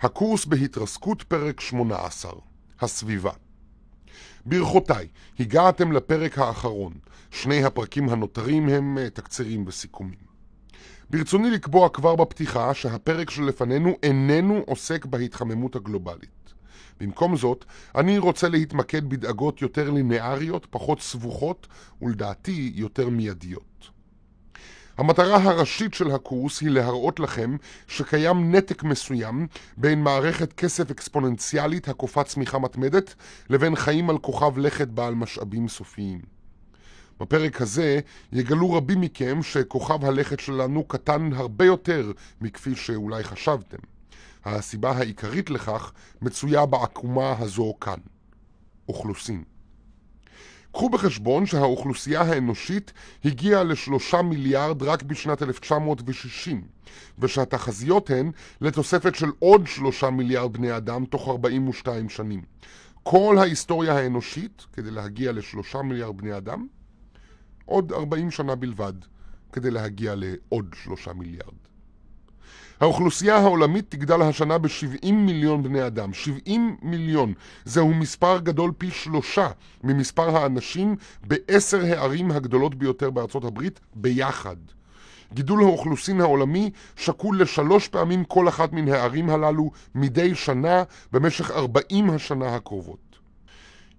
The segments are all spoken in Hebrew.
הקורס בהתרסקות פרק 18, הסביבה. ברכותיי, הגעתם לפרק האחרון. שני הפרקים הנותרים הם אה, תקצירים וסיכומים. ברצוני לקבוע כבר בפתיחה שהפרק שלפנינו איננו עוסק בהתחממות הגלובלית. במקום זאת, אני רוצה להתמקד בדאגות יותר לינאריות, פחות סבוכות, ולדעתי יותר מיידיות. המטרה הראשית של הקורס היא להראות לכם שקיים נתק מסוים בין מערכת כסף אקספוננציאלית הקופה צמיחה מתמדת לבין חיים על כוכב לכת בעל משאבים סופיים. בפרק הזה יגלו רבים מכם שכוכב הלכת שלנו קטן הרבה יותר מכפי שאולי חשבתם. הסיבה העיקרית לכך מצויה בעקומה הזו כאן. אוכלוסין. קחו בחשבון שהאוכלוסייה האנושית הגיעה לשלושה מיליארד רק בשנת 1960, ושהתחזיות הן לתוספת של עוד שלושה מיליארד בני אדם תוך 42 שנים. כל ההיסטוריה האנושית, כדי להגיע לשלושה מיליארד בני אדם, עוד 40 שנה בלבד, כדי להגיע לעוד שלושה מיליארד. האוכלוסייה העולמית תגדל השנה ב-70 מיליון בני אדם. 70 מיליון. זהו מספר גדול פי שלושה ממספר האנשים בעשר הערים הגדולות ביותר בארצות הברית ביחד. גידול האוכלוסין העולמי שקול לשלוש פעמים כל אחת מן הערים הללו מדי שנה במשך 40 השנה הקרובות.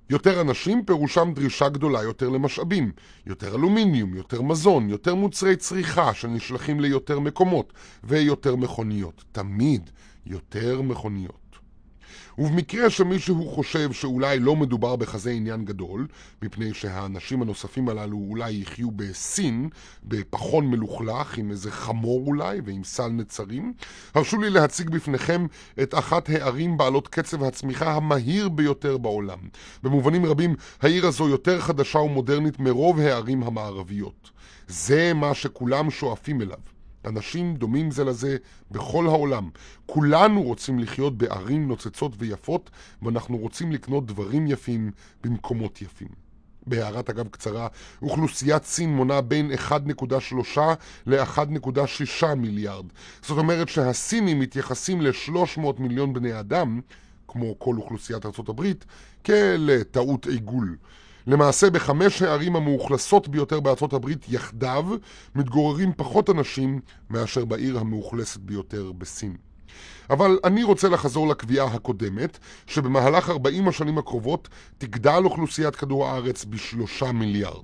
יותר אנשים פירושם דרישה גדולה יותר למשאבים, יותר אלומיניום, יותר מזון, יותר מוצרי צריכה שנשלחים ליותר מקומות ויותר מכוניות. תמיד יותר מכוניות. ובמקרה שמישהו חושב שאולי לא מדובר בכזה עניין גדול, מפני שהאנשים הנוספים הללו אולי יחיו בסין, בפחון מלוכלך, עם איזה חמור אולי ועם סל נצרים, הרשו לי להציג בפניכם את אחת הערים בעלות קצב הצמיחה המהיר ביותר בעולם. במובנים רבים, העיר הזו יותר חדשה ומודרנית מרוב הערים המערביות. זה מה שכולם שואפים אליו. אנשים דומים זה לזה בכל העולם. כולנו רוצים לחיות בערים נוצצות ויפות, ואנחנו רוצים לקנות דברים יפים במקומות יפים. בהערת אגב קצרה, אוכלוסיית סין מונה בין 1.3 ל-1.6 מיליארד. זאת אומרת שהסינים מתייחסים ל-300 מיליון בני אדם, כמו כל אוכלוסיית ארה״ב, הברית, כאל אה, טעות עיגול. למעשה בחמש הערים המאוכלסות ביותר בארצות הברית יחדיו מתגוררים פחות אנשים מאשר בעיר המאוכלסת ביותר בסין. אבל אני רוצה לחזור לקביעה הקודמת, שבמהלך 40 השנים הקרובות תגדל אוכלוסיית כדור הארץ בשלושה מיליארד.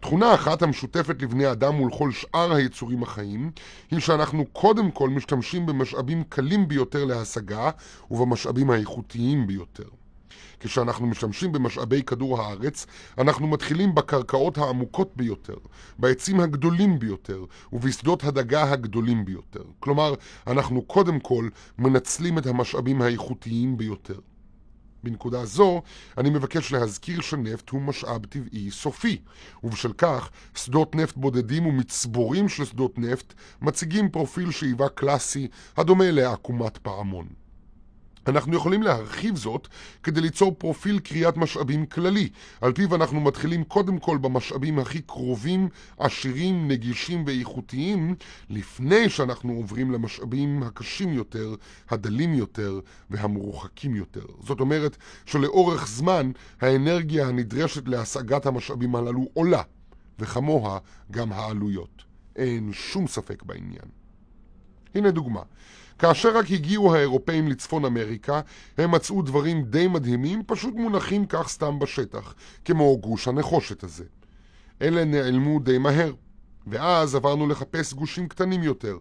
תכונה אחת המשותפת לבני אדם ולכל שאר היצורים החיים, היא שאנחנו קודם כל משתמשים במשאבים קלים ביותר להשגה ובמשאבים האיכותיים ביותר. כשאנחנו משמשים במשאבי כדור הארץ, אנחנו מתחילים בקרקעות העמוקות ביותר, בעצים הגדולים ביותר ובשדות הדגה הגדולים ביותר. כלומר, אנחנו קודם כל מנצלים את המשאבים האיכותיים ביותר. בנקודה זו, אני מבקש להזכיר שנפט הוא משאב טבעי סופי, ובשל כך, שדות נפט בודדים ומצבורים של שדות נפט מציגים פרופיל שאיבה קלאסי הדומה לעקומת פעמון. אנחנו יכולים להרחיב זאת כדי ליצור פרופיל קריאת משאבים כללי, על פיו אנחנו מתחילים קודם כל במשאבים הכי קרובים, עשירים, נגישים ואיכותיים, לפני שאנחנו עוברים למשאבים הקשים יותר, הדלים יותר והמרוחקים יותר. זאת אומרת שלאורך זמן האנרגיה הנדרשת להשגת המשאבים הללו עולה, וכמוה גם העלויות. אין שום ספק בעניין. הנה דוגמה. כאשר רק הגיעו האירופאים לצפון אמריקה, הם מצאו דברים די מדהימים, פשוט מונחים כך סתם בשטח, כמו גוש הנחושת הזה. אלה נעלמו די מהר, ואז עברנו לחפש גושים קטנים יותר,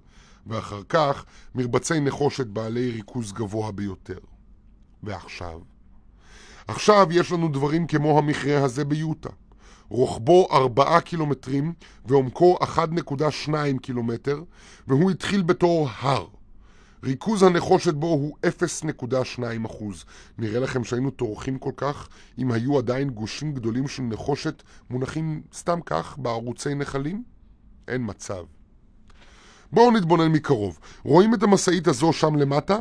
ואחר כך מרבצי נחושת בעלי ריכוז גבוה ביותר. ועכשיו? עכשיו יש לנו דברים כמו המכרה הזה ביוטה. רוחבו 4 קילומטרים ועומקו 1.2 קילומטר, והוא התחיל בתור הר. ריכוז הנחושת בו הוא 0.2%. נראה לכם שהיינו טורחים כל כך אם היו עדיין גושים גדולים של נחושת מונחים סתם כך בערוצי נחלים? אין מצב. בואו נתבונן מקרוב. רואים את המשאית הזו שם למטה?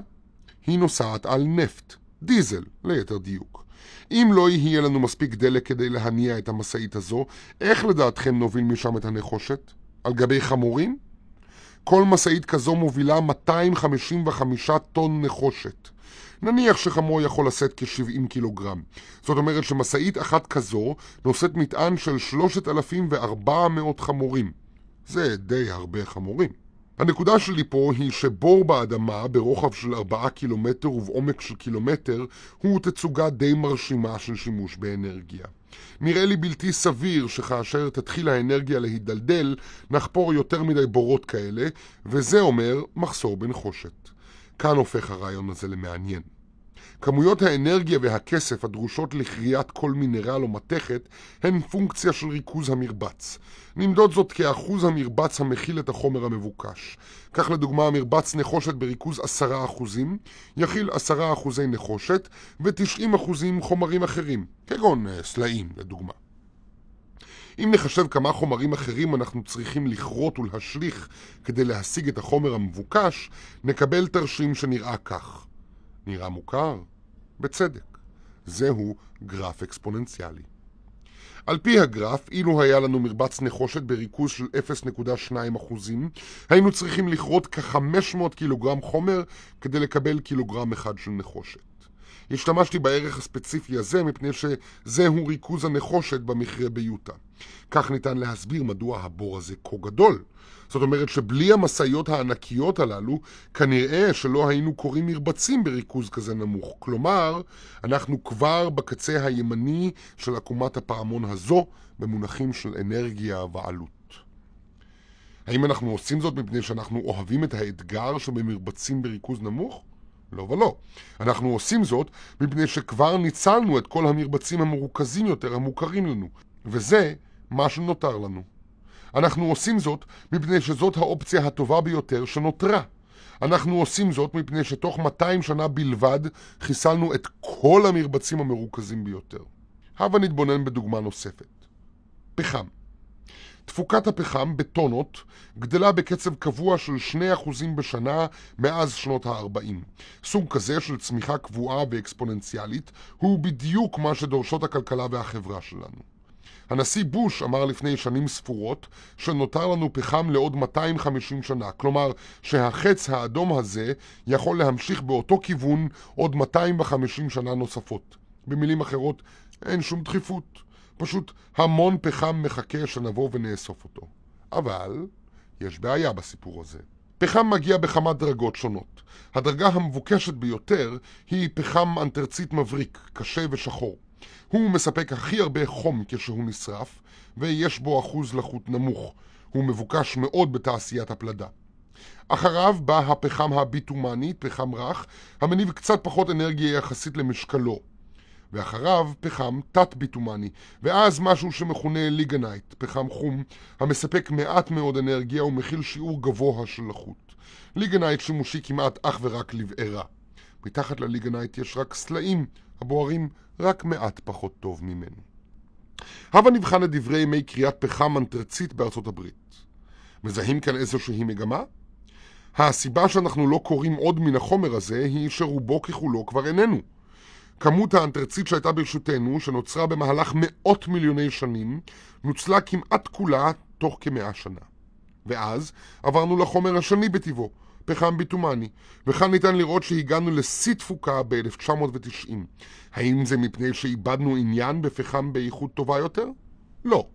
היא נוסעת על נפט, דיזל, ליתר דיוק. אם לא יהיה לנו מספיק דלק כדי להניע את המשאית הזו, איך לדעתכם נוביל משם את הנחושת? על גבי חמורים? כל משאית כזו מובילה 255 טון נחושת. נניח שחמור יכול לשאת כ-70 קילוגרם. זאת אומרת שמשאית אחת כזו נושאת מטען של 3,400 חמורים. זה די הרבה חמורים. הנקודה שלי פה היא שבור באדמה ברוחב של 4 קילומטר ובעומק של קילומטר הוא תצוגה די מרשימה של שימוש באנרגיה. נראה לי בלתי סביר שכאשר תתחיל האנרגיה להידלדל, נחפור יותר מדי בורות כאלה, וזה אומר מחסור בנחושת. כאן הופך הרעיון הזה למעניין. כמויות האנרגיה והכסף הדרושות לכריית כל מינרל או מתכת הן פונקציה של ריכוז המרבץ. נמדוד זאת כאחוז המרבץ המכיל את החומר המבוקש. כך לדוגמה המרבץ נחושת בריכוז אחוזים, יכיל אחוזי נחושת ותשעים אחוזים חומרים אחרים, כגון אה, סלעים לדוגמה. אם נחשב כמה חומרים אחרים אנחנו צריכים לכרות ולהשליך כדי להשיג את החומר המבוקש, נקבל תרשים שנראה כך. נראה מוכר? בצדק. זהו גרף אקספוננציאלי. על פי הגרף, אילו היה לנו מרבץ נחושת בריכוז של 0.2%, היינו צריכים לכרות כ-500 קילוגרם חומר כדי לקבל קילוגרם אחד של נחושת. השתמשתי בערך הספציפי הזה מפני שזהו ריכוז הנחושת במכרה ביוטה. כך ניתן להסביר מדוע הבור הזה כה גדול. זאת אומרת שבלי המשאיות הענקיות הללו, כנראה שלא היינו קוראים מרבצים בריכוז כזה נמוך. כלומר, אנחנו כבר בקצה הימני של עקומת הפעמון הזו, במונחים של אנרגיה ועלות. האם אנחנו עושים זאת מפני שאנחנו אוהבים את האתגר שבמרבצים בריכוז נמוך? לא ולא. אנחנו עושים זאת מפני שכבר ניצלנו את כל המרבצים המרוכזים יותר המוכרים לנו, וזה מה שנותר לנו. אנחנו עושים זאת מפני שזאת האופציה הטובה ביותר שנותרה. אנחנו עושים זאת מפני שתוך 200 שנה בלבד חיסלנו את כל המרבצים המרוכזים ביותר. הבה נתבונן בדוגמה נוספת. פחם. תפוקת הפחם בטונות גדלה בקצב קבוע של 2% בשנה מאז שנות ה-40. סוג כזה של צמיחה קבועה ואקספוננציאלית הוא בדיוק מה שדורשות הכלכלה והחברה שלנו. הנשיא בוש אמר לפני שנים ספורות שנותר לנו פחם לעוד 250 שנה, כלומר שהחץ האדום הזה יכול להמשיך באותו כיוון עוד 250 שנה נוספות. במילים אחרות, אין שום דחיפות. פשוט המון פחם מחכה שנבוא ונאסוף אותו. אבל יש בעיה בסיפור הזה. פחם מגיע בכמה דרגות שונות. הדרגה המבוקשת ביותר היא פחם אנתרצית מבריק, קשה ושחור. הוא מספק הכי הרבה חום כשהוא נשרף, ויש בו אחוז לחות נמוך. הוא מבוקש מאוד בתעשיית הפלדה. אחריו בא הפחם הביטומני, פחם רך, המניב קצת פחות אנרגיה יחסית למשקלו. ואחריו פחם תת-ביטומני, ואז משהו שמכונה ליגנייט, פחם חום, המספק מעט מאוד אנרגיה ומכיל שיעור גבוה של לחות. ליגנייט שימושי כמעט אך ורק לבערה. מתחת לליגנייט יש רק סלעים, הבוערים רק מעט פחות טוב ממנו. הבה נבחן את דברי ימי קריאת פחם אנטרצית בארצות הברית. מזהים כאן איזושהי מגמה? הסיבה שאנחנו לא קוראים עוד מן החומר הזה היא שרובו ככולו כבר איננו. כמות האנתרצית שהייתה ברשותנו, שנוצרה במהלך מאות מיליוני שנים, נוצלה כמעט כולה תוך כמאה שנה. ואז עברנו לחומר השני בטבעו, פחם ביטומני, וכאן ניתן לראות שהגענו לשיא תפוקה ב-1990. האם זה מפני שאיבדנו עניין בפחם באיכות טובה יותר? לא.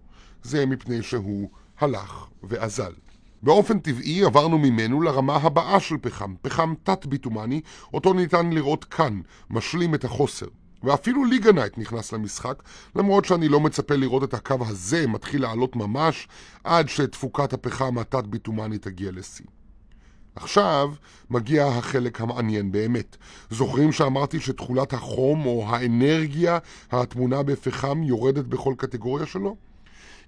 זה מפני שהוא הלך ואזל. באופן טבעי עברנו ממנו לרמה הבאה של פחם, פחם תת-ביטומני, אותו ניתן לראות כאן, משלים את החוסר. ואפילו ליגה נייט נכנס למשחק, למרות שאני לא מצפה לראות את הקו הזה מתחיל לעלות ממש עד שתפוקת הפחם התת-ביטומני תגיע לשיא. עכשיו מגיע החלק המעניין באמת. זוכרים שאמרתי שתכולת החום או האנרגיה הטמונה בפחם יורדת בכל קטגוריה שלו?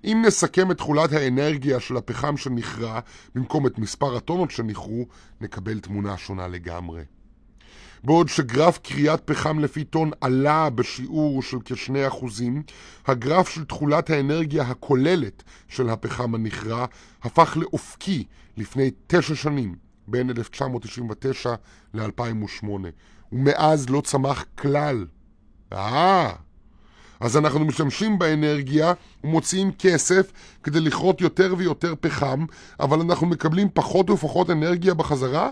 אם נסכם את תכולת האנרגיה של הפחם שנכרע במקום את מספר הטונות שנכרו, נקבל תמונה שונה לגמרי. בעוד שגרף קריאת פחם לפי טון עלה בשיעור של כ-2%, הגרף של תכולת האנרגיה הכוללת של הפחם הנכרע הפך לאופקי לפני תשע שנים, בין 1999 ל-2008, ומאז לא צמח כלל. אה, אז אנחנו משתמשים באנרגיה ומוציאים כסף כדי לכרות יותר ויותר פחם, אבל אנחנו מקבלים פחות ופחות אנרגיה בחזרה?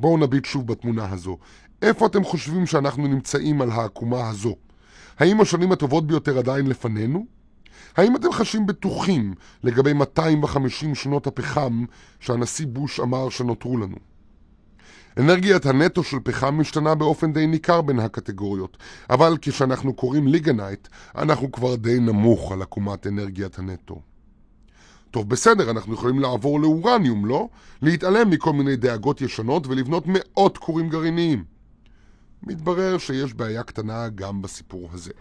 בואו נביט שוב בתמונה הזו. איפה אתם חושבים שאנחנו נמצאים על העקומה הזו? האם השנים הטובות ביותר עדיין לפנינו? האם אתם חשים בטוחים לגבי 250 שנות הפחם שהנשיא בוש אמר שנותרו לנו? אנרגיית הנטו של פחם משתנה באופן די ניכר בין הקטגוריות, אבל כשאנחנו קוראים ליגנייט, אנחנו כבר די נמוך על עקומת אנרגיית הנטו. טוב, בסדר, אנחנו יכולים לעבור לאורניום, לא? להתעלם מכל מיני דאגות ישנות ולבנות מאות כורים גרעיניים. מתברר שיש בעיה קטנה גם בסיפור הזה.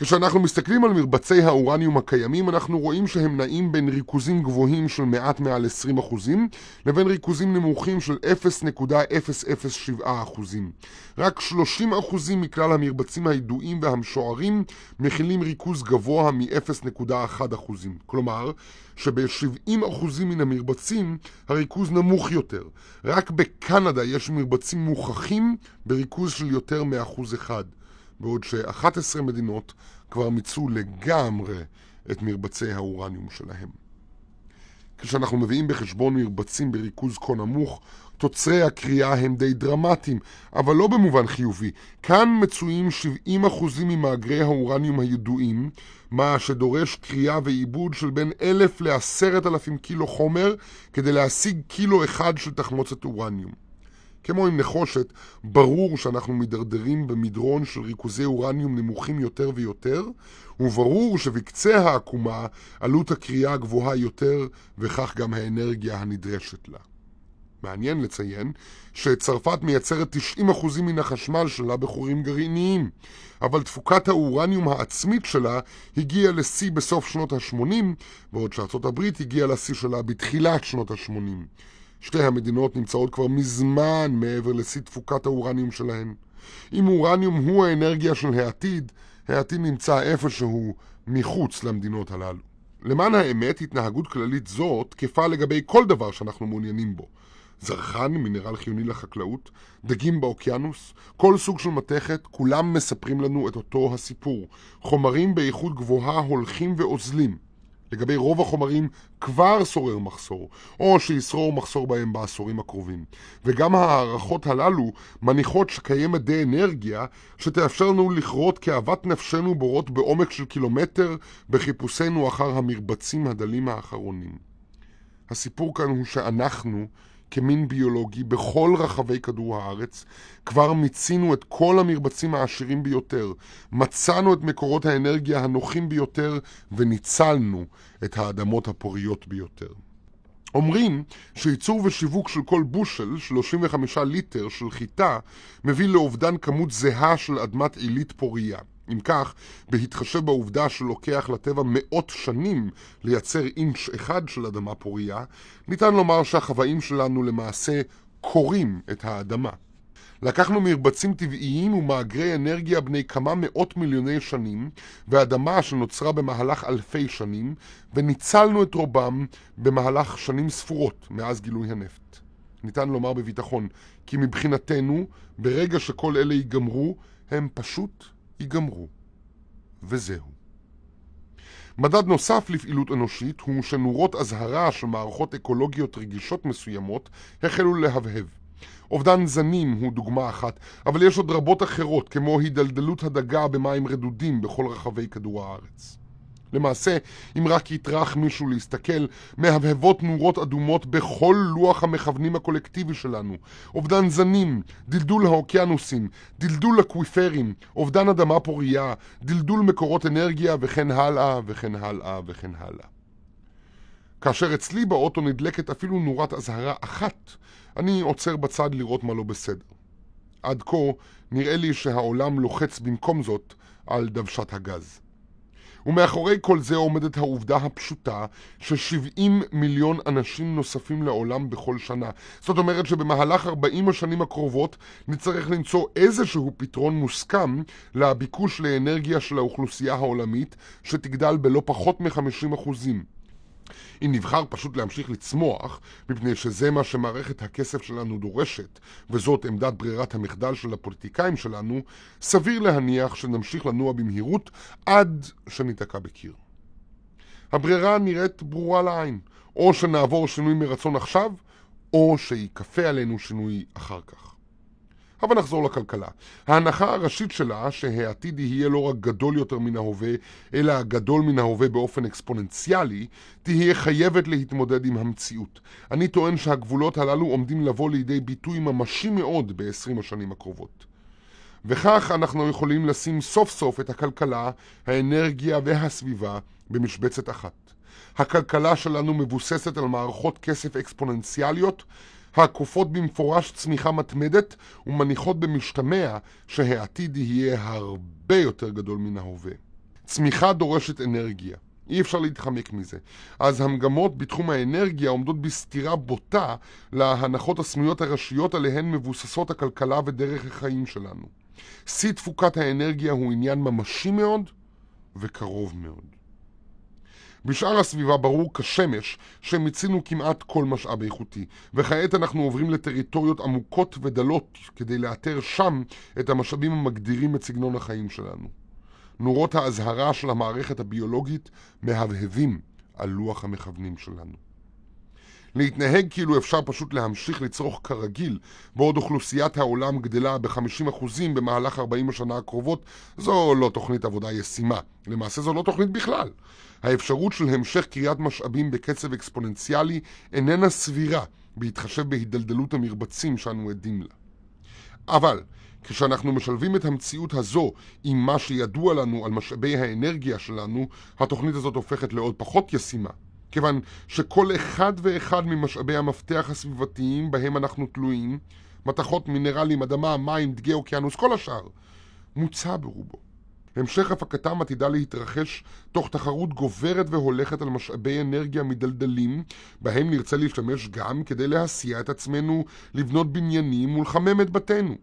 כשאנחנו מסתכלים על מרבצי האורניום הקיימים, אנחנו רואים שהם נעים בין ריכוזים גבוהים של מעט מעל 20% לבין ריכוזים נמוכים של 0.007%. רק 30% מכלל המרבצים הידועים והמשוערים מכילים ריכוז גבוה מ-0.1%. כלומר, שב-70% מן המרבצים הריכוז נמוך יותר. רק בקנדה יש מרבצים מוכחים בריכוז של יותר מ-1%. בעוד ש-11 מדינות כבר מיצו לגמרי את מרבצי האורניום שלהם. כשאנחנו מביאים בחשבון מרבצים בריכוז כה נמוך, תוצרי הקריאה הם די דרמטיים, אבל לא במובן חיובי. כאן מצויים 70% ממאגרי האורניום הידועים, מה שדורש קריאה ועיבוד של בין 1,000 ל-10,000 קילו חומר כדי להשיג קילו אחד של תחמוצת אורניום. כמו עם נחושת, ברור שאנחנו מידרדרים במדרון של ריכוזי אורניום נמוכים יותר ויותר, וברור שבקצה העקומה עלות הקריאה גבוהה יותר, וכך גם האנרגיה הנדרשת לה. מעניין לציין שצרפת מייצרת 90% מן החשמל שלה בחורים גרעיניים, אבל תפוקת האורניום העצמית שלה הגיעה לשיא בסוף שנות ה-80, בעוד שארצות הברית הגיעה לשיא שלה בתחילת שנות ה-80. שתי המדינות נמצאות כבר מזמן מעבר לשיא תפוקת האורניום שלהן. אם אורניום הוא האנרגיה של העתיד, העתיד נמצא איפשהו מחוץ למדינות הללו. למען האמת, התנהגות כללית זו תקפה לגבי כל דבר שאנחנו מעוניינים בו. זרחן, מינרל חיוני לחקלאות, דגים באוקיינוס, כל סוג של מתכת, כולם מספרים לנו את אותו הסיפור. חומרים באיכות גבוהה הולכים ואוזלים. לגבי רוב החומרים כבר שורר מחסור, או שישרור מחסור בהם בעשורים הקרובים. וגם ההערכות הללו מניחות שקיימת די אנרגיה שתאפשר לנו לכרות כאוות נפשנו בורות בעומק של קילומטר בחיפושנו אחר המרבצים הדלים האחרונים. הסיפור כאן הוא שאנחנו, כמין ביולוגי בכל רחבי כדור הארץ, כבר מיצינו את כל המרבצים העשירים ביותר, מצאנו את מקורות האנרגיה הנוחים ביותר וניצלנו את האדמות הפוריות ביותר. אומרים שייצור ושיווק של כל בושל, 35 ליטר, של חיטה, מביא לאובדן כמות זהה של אדמת עילית פוריה. אם כך, בהתחשב בעובדה שלוקח לטבע מאות שנים לייצר אינץ' אחד של אדמה פוריה, ניתן לומר שהחוואים שלנו למעשה קורים את האדמה. לקחנו מרבצים טבעיים ומאגרי אנרגיה בני כמה מאות מיליוני שנים, ואדמה שנוצרה במהלך אלפי שנים, וניצלנו את רובם במהלך שנים ספורות מאז גילוי הנפט. ניתן לומר בביטחון כי מבחינתנו, ברגע שכל אלה ייגמרו, הם פשוט ייגמרו, וזהו. מדד נוסף לפעילות אנושית הוא שנורות אזהרה של מערכות אקולוגיות רגישות מסוימות החלו להבהב. אובדן זנים הוא דוגמה אחת, אבל יש עוד רבות אחרות, כמו הידלדלות הדגה במים רדודים בכל רחבי כדור הארץ. למעשה, אם רק יטרח מישהו להסתכל, מהבהבות נורות אדומות בכל לוח המכוונים הקולקטיבי שלנו. אובדן זנים, דלדול האוקיינוסים, דלדול אקוויפרים, אובדן אדמה פורייה, דלדול מקורות אנרגיה וכן הלאה וכן הלאה וכן הלאה. כאשר אצלי באוטו נדלקת אפילו נורת אזהרה אחת, אני עוצר בצד לראות מה לא בסדר. עד כה נראה לי שהעולם לוחץ במקום זאת על דוושת הגז. ומאחורי כל זה עומדת העובדה הפשוטה ש-70 מיליון אנשים נוספים לעולם בכל שנה. זאת אומרת שבמהלך 40 השנים הקרובות נצטרך למצוא איזשהו פתרון מוסכם לביקוש לאנרגיה של האוכלוסייה העולמית, שתגדל בלא פחות מ-50%. אם נבחר פשוט להמשיך לצמוח, מפני שזה מה שמערכת הכסף שלנו דורשת, וזאת עמדת ברירת המחדל של הפוליטיקאים שלנו, סביר להניח שנמשיך לנוע במהירות עד שניתקע בקיר. הברירה נראית ברורה לעין, או שנעבור שינוי מרצון עכשיו, או שייכפה עלינו שינוי אחר כך. אבל נחזור לכלכלה. ההנחה הראשית שלה, שהעתיד יהיה לא רק גדול יותר מן ההווה, אלא גדול מן ההווה באופן אקספוננציאלי, תהיה חייבת להתמודד עם המציאות. אני טוען שהגבולות הללו עומדים לבוא לידי ביטוי ממשי מאוד ב-20 השנים הקרובות. וכך אנחנו יכולים לשים סוף סוף את הכלכלה, האנרגיה והסביבה במשבצת אחת. הכלכלה שלנו מבוססת על מערכות כסף אקספוננציאליות הכופות במפורש צמיחה מתמדת ומניחות במשתמע שהעתיד יהיה הרבה יותר גדול מן ההווה. צמיחה דורשת אנרגיה. אי אפשר להתחמק מזה. אז המגמות בתחום האנרגיה עומדות בסתירה בוטה להנחות הסמויות הראשיות עליהן מבוססות הכלכלה ודרך החיים שלנו. שיא תפוקת האנרגיה הוא עניין ממשי מאוד וקרוב מאוד. בשאר הסביבה ברור כשמש שמיצינו כמעט כל משאב איכותי, וכעת אנחנו עוברים לטריטוריות עמוקות ודלות כדי לאתר שם את המשאבים המגדירים את סגנון החיים שלנו. נורות האזהרה של המערכת הביולוגית מהבהבים על לוח המכוונים שלנו. להתנהג כאילו אפשר פשוט להמשיך לצרוך כרגיל, בעוד אוכלוסיית העולם גדלה ב-50% במהלך 40 השנה הקרובות, זו לא תוכנית עבודה ישימה. למעשה זו לא תוכנית בכלל. האפשרות של המשך קריאת משאבים בקצב אקספוננציאלי איננה סבירה, בהתחשב בהידלדלות המרבצים שאנו עדים לה. אבל, כשאנחנו משלבים את המציאות הזו עם מה שידוע לנו על משאבי האנרגיה שלנו, התוכנית הזאת הופכת לעוד פחות ישימה. כיוון שכל אחד ואחד ממשאבי המפתח הסביבתיים בהם אנחנו תלויים, מתכות, מינרלים, אדמה, מים, דגי אוקיינוס, כל השאר, מוצע ברובו. המשך הפקתם עתידה להתרחש תוך תחרות גוברת והולכת על משאבי אנרגיה מדלדלים, בהם נרצה להשתמש גם כדי להסיע את עצמנו לבנות בניינים ולחמם את בתינו.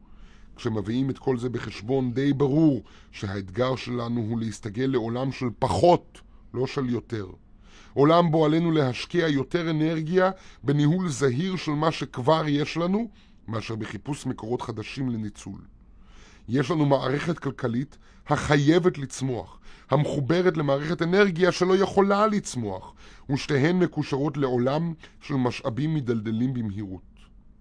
כשמביאים את כל זה בחשבון, די ברור שהאתגר שלנו הוא להסתגל לעולם של פחות, לא של יותר. עולם בו עלינו להשקיע יותר אנרגיה בניהול זהיר של מה שכבר יש לנו, מאשר בחיפוש מקורות חדשים לניצול. יש לנו מערכת כלכלית החייבת לצמוח, המחוברת למערכת אנרגיה שלא יכולה לצמוח, ושתיהן מקושרות לעולם של משאבים מדלדלים במהירות.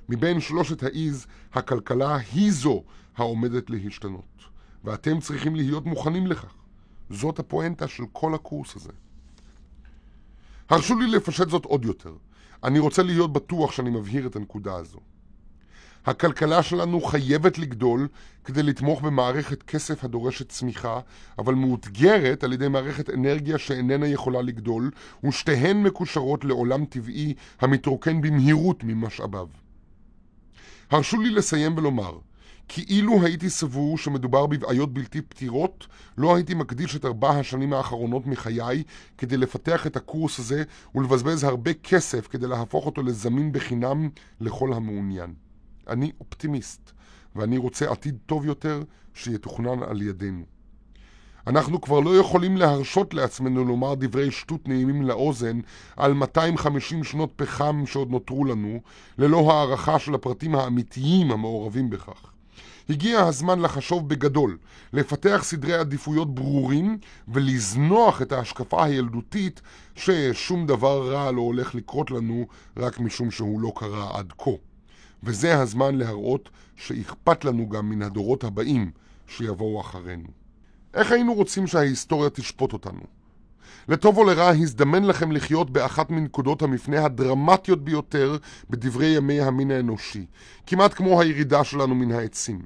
מבין שלושת האיז, הכלכלה היא זו העומדת להשתנות, ואתם צריכים להיות מוכנים לכך. זאת הפואנטה של כל הקורס הזה. הרשו לי לפשט זאת עוד יותר. אני רוצה להיות בטוח שאני מבהיר את הנקודה הזו. הכלכלה שלנו חייבת לגדול כדי לתמוך במערכת כסף הדורשת צמיחה, אבל מאותגרת על ידי מערכת אנרגיה שאיננה יכולה לגדול, ושתיהן מקושרות לעולם טבעי המתרוקן במהירות ממשאביו. הרשו לי לסיים ולומר, כאילו הייתי סבור שמדובר בבעיות בלתי פתירות, לא הייתי מקדיש את ארבע השנים האחרונות מחיי כדי לפתח את הקורס הזה ולבזבז הרבה כסף כדי להפוך אותו לזמין בחינם לכל המעוניין. אני אופטימיסט, ואני רוצה עתיד טוב יותר שיתוכנן על ידינו. אנחנו כבר לא יכולים להרשות לעצמנו לומר דברי שטות נעימים לאוזן על 250 שנות פחם שעוד נותרו לנו, ללא הערכה של הפרטים האמיתיים המעורבים בכך. הגיע הזמן לחשוב בגדול, לפתח סדרי עדיפויות ברורים ולזנוח את ההשקפה הילדותית ששום דבר רע לא הולך לקרות לנו רק משום שהוא לא קרה עד כה. וזה הזמן להראות שאכפת לנו גם מן הדורות הבאים שיבואו אחרינו. איך היינו רוצים שההיסטוריה תשפוט אותנו? לטוב או לרע, הזדמן לכם לחיות באחת מנקודות המפנה הדרמטיות ביותר בדברי ימי המין האנושי, כמעט כמו הירידה שלנו מן העצים.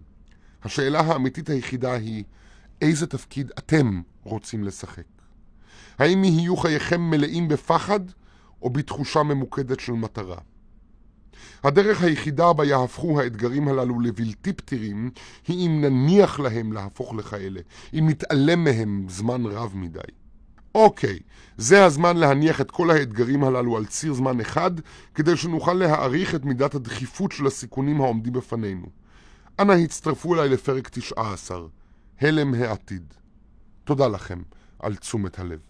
השאלה האמיתית היחידה היא, איזה תפקיד אתם רוצים לשחק? האם יהיו חייכם מלאים בפחד, או בתחושה ממוקדת של מטרה? הדרך היחידה בה יהפכו האתגרים הללו לבלתי פתירים, היא אם נניח להם להפוך לכאלה, אם נתעלם מהם זמן רב מדי. אוקיי, זה הזמן להניח את כל האתגרים הללו על ציר זמן אחד, כדי שנוכל להעריך את מידת הדחיפות של הסיכונים העומדים בפנינו. אנא הצטרפו אליי לפרק 19, הלם העתיד. תודה לכם על תשומת הלב.